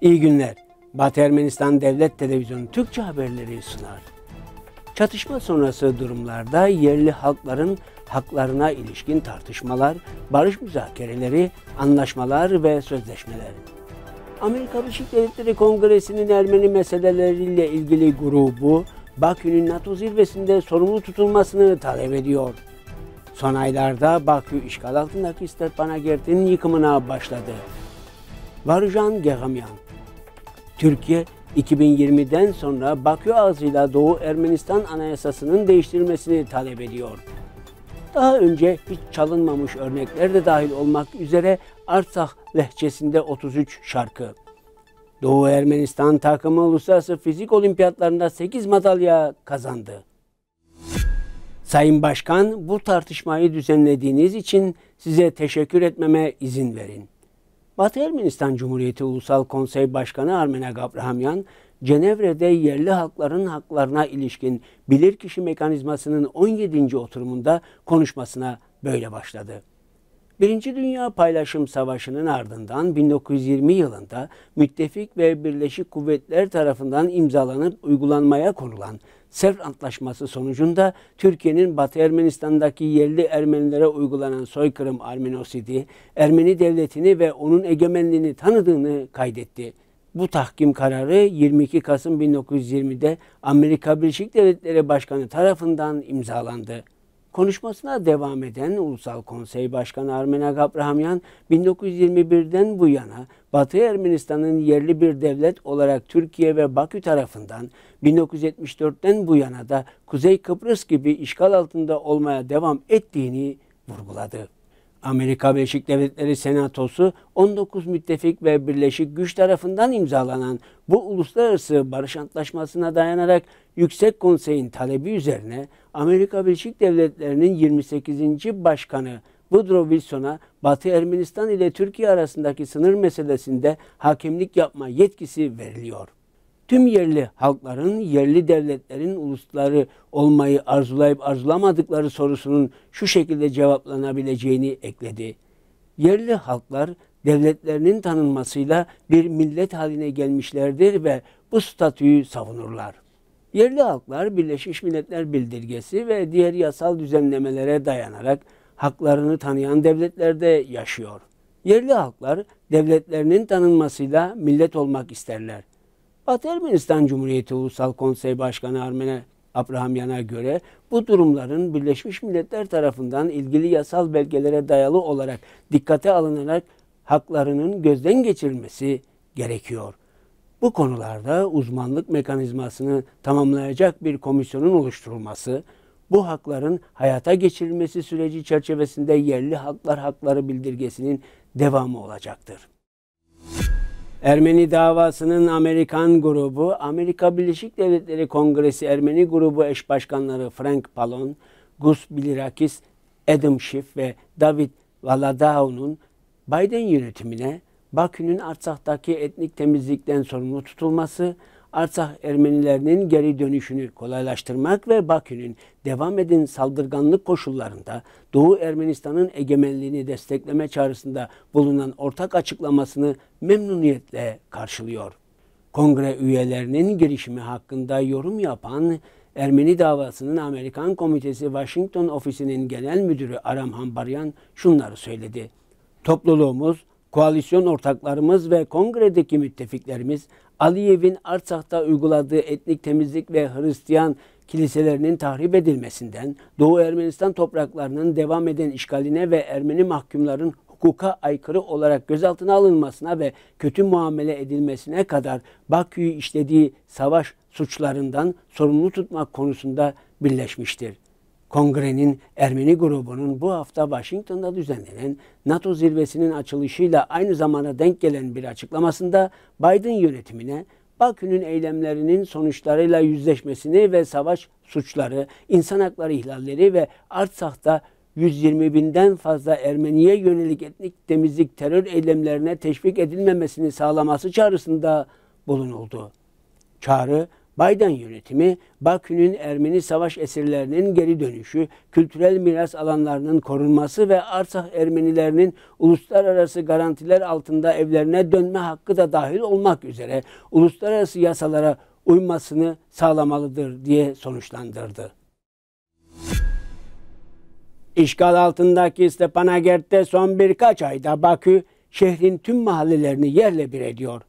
İyi günler. Batı Ermenistan Devlet Televizyonu Türkçe haberleri sunar. Çatışma sonrası durumlarda yerli halkların haklarına ilişkin tartışmalar, barış müzakereleri, anlaşmalar ve sözleşmeler. Amerika Birleşik Devletleri Kongresi'nin Ermeni meseleleriyle ilgili grubu, Bakü'nün NATO zirvesinde sorumlu tutulmasını talep ediyor. Son aylarda Bakü işgal altındaki Stepanakert'in yıkımına başladı. Varujan Gehamyan, Türkiye 2020'den sonra Bakü ağzıyla Doğu Ermenistan Anayasası'nın değiştirilmesini talep ediyor. Daha önce hiç çalınmamış örnekler de dahil olmak üzere Artsakh lehçesinde 33 şarkı. Doğu Ermenistan takımı uluslararası fizik olimpiyatlarında 8 madalya kazandı. Sayın Başkan bu tartışmayı düzenlediğiniz için size teşekkür etmeme izin verin. Batı Ermenistan Cumhuriyeti Ulusal Konsey Başkanı Armena Gabrahamyan, Cenevre'de yerli halkların haklarına ilişkin bilirkişi mekanizmasının 17. oturumunda konuşmasına böyle başladı. Birinci Dünya Paylaşım Savaşı'nın ardından 1920 yılında müttefik ve Birleşik Kuvvetler tarafından imzalanıp uygulanmaya konulan Sevr Antlaşması sonucunda Türkiye'nin Batı Ermenistan'daki yerli Ermenilere uygulanan soykırım Armenosidi, Ermeni devletini ve onun egemenliğini tanıdığını kaydetti. Bu tahkim kararı 22 Kasım 1920'de Amerika Birleşik Devletleri Başkanı tarafından imzalandı. Konuşmasına devam eden Ulusal Konsey Başkanı Armen Agabrahamyan, 1921'den bu yana Batı Ermenistan'ın yerli bir devlet olarak Türkiye ve Bakü tarafından, 1974'ten bu yana da Kuzey Kıbrıs gibi işgal altında olmaya devam ettiğini vurguladı. Amerika Birleşik Devletleri Senatosu 19 müttefik ve birleşik güç tarafından imzalanan bu uluslararası barış antlaşmasına dayanarak Yüksek Konsey'in talebi üzerine Amerika Birleşik Devletleri'nin 28. Başkanı Woodrow Wilson'a Batı Ermenistan ile Türkiye arasındaki sınır meselesinde hakemlik yapma yetkisi veriliyor tüm yerli halkların, yerli devletlerin ulusları olmayı arzulayıp arzulamadıkları sorusunun şu şekilde cevaplanabileceğini ekledi. Yerli halklar devletlerinin tanınmasıyla bir millet haline gelmişlerdir ve bu statüyü savunurlar. Yerli halklar Birleşmiş Milletler Bildirgesi ve diğer yasal düzenlemelere dayanarak haklarını tanıyan devletlerde yaşıyor. Yerli halklar devletlerinin tanınmasıyla millet olmak isterler. Batı Ermenistan Cumhuriyeti Ulusal Konsey Başkanı Armene Abrahamyan'a göre bu durumların Birleşmiş Milletler tarafından ilgili yasal belgelere dayalı olarak dikkate alınarak haklarının gözden geçirilmesi gerekiyor. Bu konularda uzmanlık mekanizmasını tamamlayacak bir komisyonun oluşturulması, bu hakların hayata geçirilmesi süreci çerçevesinde yerli haklar hakları bildirgesinin devamı olacaktır. Ermeni davasının Amerikan grubu, Amerika Birleşik Devletleri Kongresi Ermeni grubu eş başkanları Frank Palon, Gus Bilirakis, Adam Schiff ve David Valadao'nun Biden yönetimine Bakü'nün Artsak'taki etnik temizlikten sorumlu tutulması, Artsah Ermenilerinin geri dönüşünü kolaylaştırmak ve Bakü'nün devam eden saldırganlık koşullarında Doğu Ermenistan'ın egemenliğini destekleme çağrısında bulunan ortak açıklamasını memnuniyetle karşılıyor. Kongre üyelerinin girişimi hakkında yorum yapan Ermeni davasının Amerikan Komitesi Washington Ofisi'nin Genel Müdürü Aram Hambaryan şunları söyledi. Topluluğumuz koalisyon ortaklarımız ve kongredeki müttefiklerimiz Aliyev'in Artsak'ta uyguladığı etnik temizlik ve Hristiyan kiliselerinin tahrip edilmesinden, Doğu Ermenistan topraklarının devam eden işgaline ve Ermeni mahkumların hukuka aykırı olarak gözaltına alınmasına ve kötü muamele edilmesine kadar Bakü'yü işlediği savaş suçlarından sorumlu tutmak konusunda birleşmiştir. Kongre'nin Ermeni grubunun bu hafta Washington'da düzenlenen NATO zirvesinin açılışıyla aynı zamana denk gelen bir açıklamasında Biden yönetimine Bakü'nün eylemlerinin sonuçlarıyla yüzleşmesini ve savaş suçları, insan hakları ihlalleri ve Artsak'ta 120 binden fazla Ermeniye yönelik etnik temizlik terör eylemlerine teşvik edilmemesini sağlaması çağrısında bulunuldu. Çağrı Biden yönetimi, Bakü'nün Ermeni savaş esirlerinin geri dönüşü, kültürel miras alanlarının korunması ve Arsah Ermenilerinin uluslararası garantiler altında evlerine dönme hakkı da dahil olmak üzere uluslararası yasalara uymasını sağlamalıdır diye sonuçlandırdı. İşgal altındaki Stepanakert'te son birkaç ayda Bakü şehrin tüm mahallelerini yerle bir ediyor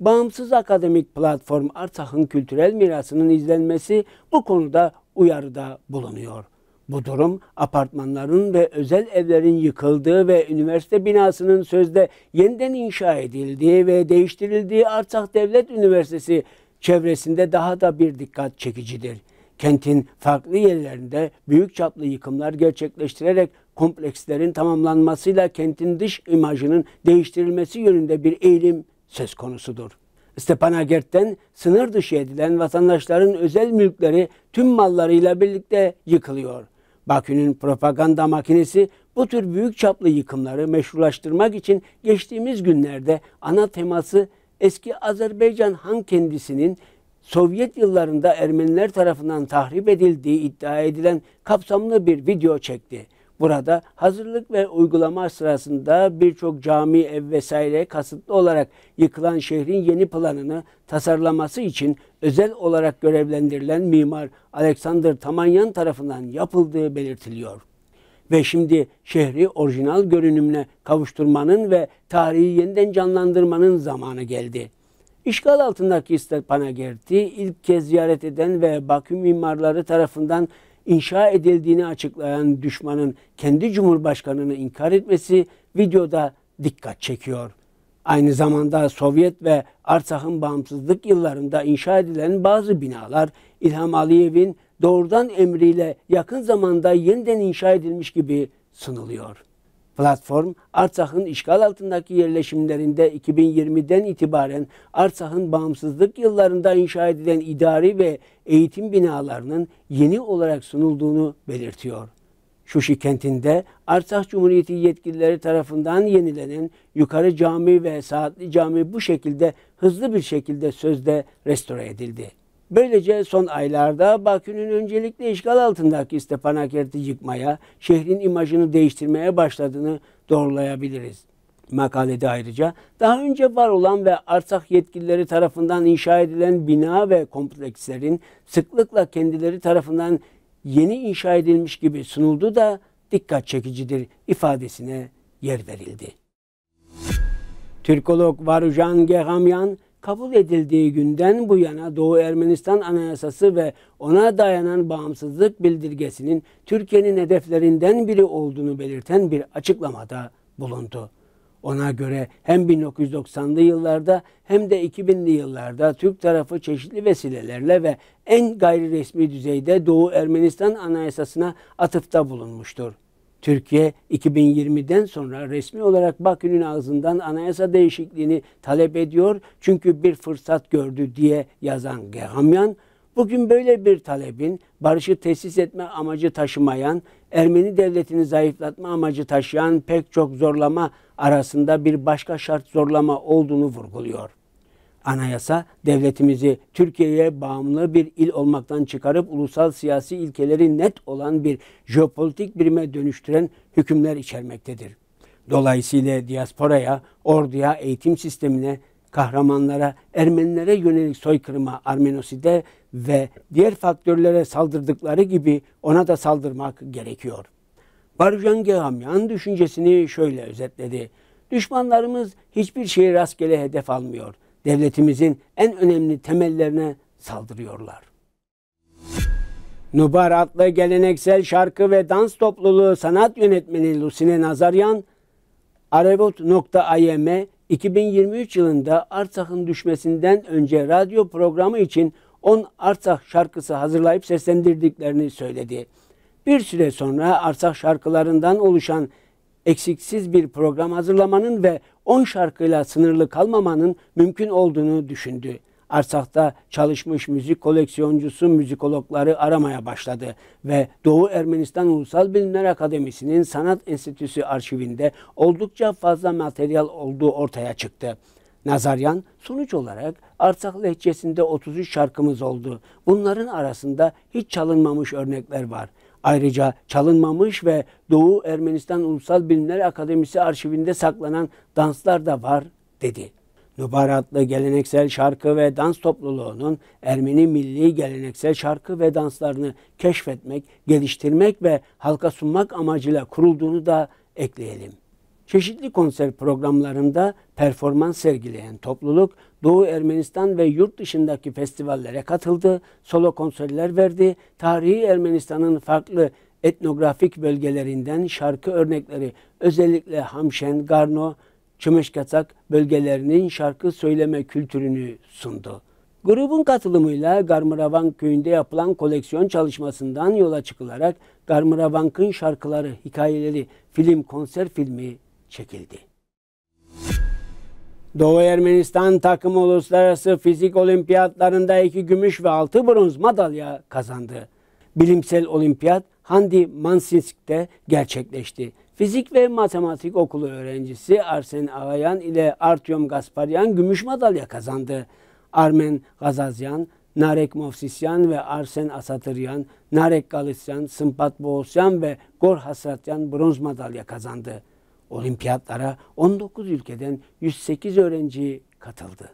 bağımsız akademik platform Artsakh'ın kültürel mirasının izlenmesi bu konuda uyarıda bulunuyor. Bu durum apartmanların ve özel evlerin yıkıldığı ve üniversite binasının sözde yeniden inşa edildiği ve değiştirildiği Artsakh Devlet Üniversitesi çevresinde daha da bir dikkat çekicidir. Kentin farklı yerlerinde büyük çaplı yıkımlar gerçekleştirerek komplekslerin tamamlanmasıyla kentin dış imajının değiştirilmesi yönünde bir eğilim söz konusudur. Stepanakert'ten sınır dışı edilen vatandaşların özel mülkleri tüm mallarıyla birlikte yıkılıyor. Bakü'nün propaganda makinesi bu tür büyük çaplı yıkımları meşrulaştırmak için geçtiğimiz günlerde ana teması eski Azerbaycan Han kendisinin Sovyet yıllarında Ermeniler tarafından tahrip edildiği iddia edilen kapsamlı bir video çekti. Burada hazırlık ve uygulama sırasında birçok cami, ev vesaire kasıtlı olarak yıkılan şehrin yeni planını tasarlaması için özel olarak görevlendirilen mimar Alexander Tamanyan tarafından yapıldığı belirtiliyor. Ve şimdi şehri orijinal görünümüne kavuşturmanın ve tarihi yeniden canlandırmanın zamanı geldi. İşgal altındaki İstel Panagerti ilk kez ziyaret eden ve Bakü mimarları tarafından inşa edildiğini açıklayan düşmanın kendi cumhurbaşkanını inkar etmesi videoda dikkat çekiyor. Aynı zamanda Sovyet ve Arsah'ın bağımsızlık yıllarında inşa edilen bazı binalar İlham Aliyev'in doğrudan emriyle yakın zamanda yeniden inşa edilmiş gibi sunuluyor. Platform Artsak'ın işgal altındaki yerleşimlerinde 2020'den itibaren Artsak'ın bağımsızlık yıllarında inşa edilen idari ve eğitim binalarının yeni olarak sunulduğunu belirtiyor. Şuşi kentinde Arsak Cumhuriyeti yetkilileri tarafından yenilenen Yukarı Cami ve Saatli Cami bu şekilde hızlı bir şekilde sözde restore edildi. Böylece son aylarda Bakü'nün öncelikle işgal altındaki Stepanakert yıkmaya, şehrin imajını değiştirmeye başladığını doğrulayabiliriz. Makalede ayrıca daha önce var olan ve Arsak yetkilileri tarafından inşa edilen bina ve komplekslerin sıklıkla kendileri tarafından yeni inşa edilmiş gibi sunuldu da dikkat çekicidir ifadesine yer verildi. Türkolog Varujan Gehamyan kabul edildiği günden bu yana Doğu Ermenistan Anayasası ve ona dayanan bağımsızlık bildirgesinin Türkiye'nin hedeflerinden biri olduğunu belirten bir açıklamada bulundu. Ona göre hem 1990'lı yıllarda hem de 2000'li yıllarda Türk tarafı çeşitli vesilelerle ve en gayri resmi düzeyde Doğu Ermenistan Anayasası'na atıfta bulunmuştur. Türkiye 2020'den sonra resmi olarak Bakü'nün ağzından anayasa değişikliğini talep ediyor. Çünkü bir fırsat gördü diye yazan Gehamyan, bugün böyle bir talebin barışı tesis etme amacı taşımayan, Ermeni devletini zayıflatma amacı taşıyan pek çok zorlama arasında bir başka şart zorlama olduğunu vurguluyor. Anayasa devletimizi Türkiye'ye bağımlı bir il olmaktan çıkarıp ulusal siyasi ilkeleri net olan bir jeopolitik birime dönüştüren hükümler içermektedir. Dolayısıyla diasporaya, orduya, eğitim sistemine, kahramanlara, Ermenilere yönelik soykırıma, Armenoside ve diğer faktörlere saldırdıkları gibi ona da saldırmak gerekiyor. Barujan Gehamyan düşüncesini şöyle özetledi. Düşmanlarımız hiçbir şeyi rastgele hedef almıyor.'' devletimizin en önemli temellerine saldırıyorlar. Nubar adlı geleneksel şarkı ve dans topluluğu sanat yönetmeni Lusine Nazaryan, Arevot.im 2023 yılında Artsak'ın düşmesinden önce radyo programı için 10 Artsak şarkısı hazırlayıp seslendirdiklerini söyledi. Bir süre sonra Artsak şarkılarından oluşan eksiksiz bir program hazırlamanın ve 10 şarkıyla sınırlı kalmamanın mümkün olduğunu düşündü. Arsak'ta çalışmış müzik koleksiyoncusu müzikologları aramaya başladı ve Doğu Ermenistan Ulusal Bilimler Akademisi'nin Sanat Enstitüsü arşivinde oldukça fazla materyal olduğu ortaya çıktı. Nazaryan sonuç olarak Arsak lehçesinde 33 şarkımız oldu. Bunların arasında hiç çalınmamış örnekler var. Ayrıca çalınmamış ve Doğu Ermenistan Ulusal Bilimler Akademisi arşivinde saklanan danslar da var dedi. Nubaratlı geleneksel şarkı ve dans topluluğunun Ermeni milli geleneksel şarkı ve danslarını keşfetmek, geliştirmek ve halka sunmak amacıyla kurulduğunu da ekleyelim. Çeşitli konser programlarında performans sergileyen topluluk Doğu Ermenistan ve yurt dışındaki festivallere katıldı, solo konserler verdi, tarihi Ermenistan'ın farklı etnografik bölgelerinden şarkı örnekleri özellikle Hamşen, Garno, Çımışkatsak bölgelerinin şarkı söyleme kültürünü sundu. Grubun katılımıyla Garmıravan köyünde yapılan koleksiyon çalışmasından yola çıkılarak Garmıravank'ın şarkıları, hikayeleri, film, konser filmi çekildi. Doğu Ermenistan takımı uluslararası fizik olimpiyatlarında iki gümüş ve altı bronz madalya kazandı. Bilimsel olimpiyat Handi Mansinsk'te gerçekleşti. Fizik ve matematik okulu öğrencisi Arsen Avayan ile Artyom Gasparyan gümüş madalya kazandı. Armen Gazazyan, Narek Movsisyan ve Arsen Asatıryan, Narek Galisyan, Sımpat Boğusyan ve Gor Hasratyan bronz madalya kazandı. Olimpiyatlara 19 ülkeden 108 öğrenci katıldı.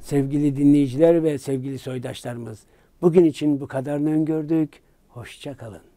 Sevgili dinleyiciler ve sevgili soydaşlarımız, bugün için bu kadarını öngördük. Hoşça kalın.